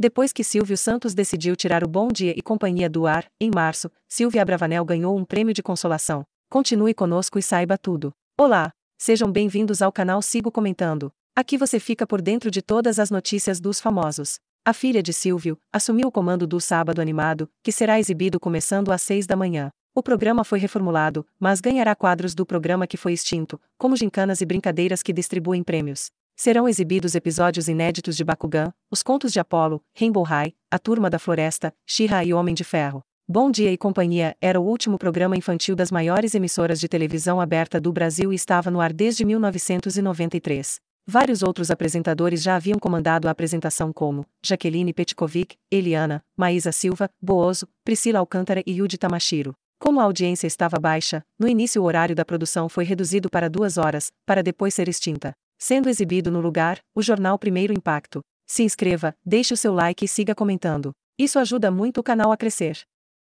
Depois que Silvio Santos decidiu tirar o Bom Dia e Companhia do ar, em março, Silvia Bravanel ganhou um prêmio de consolação. Continue conosco e saiba tudo. Olá, sejam bem-vindos ao canal Sigo Comentando. Aqui você fica por dentro de todas as notícias dos famosos. A filha de Silvio assumiu o comando do Sábado Animado, que será exibido começando às seis da manhã. O programa foi reformulado, mas ganhará quadros do programa que foi extinto, como gincanas e brincadeiras que distribuem prêmios serão exibidos episódios inéditos de Bakugan, Os Contos de Apolo, Rainbow High, A Turma da Floresta, she e Homem de Ferro. Bom Dia e Companhia era o último programa infantil das maiores emissoras de televisão aberta do Brasil e estava no ar desde 1993. Vários outros apresentadores já haviam comandado a apresentação como Jaqueline Petkovic, Eliana, Maísa Silva, Booso, Priscila Alcântara e Yudi Tamashiro. Como a audiência estava baixa, no início o horário da produção foi reduzido para duas horas, para depois ser extinta. Sendo exibido no lugar, o jornal Primeiro Impacto. Se inscreva, deixe o seu like e siga comentando. Isso ajuda muito o canal a crescer.